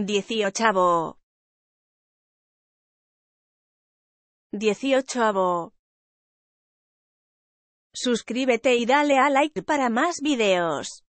Dieciochavo. Dieciochoavo. Suscríbete y dale a like para más videos.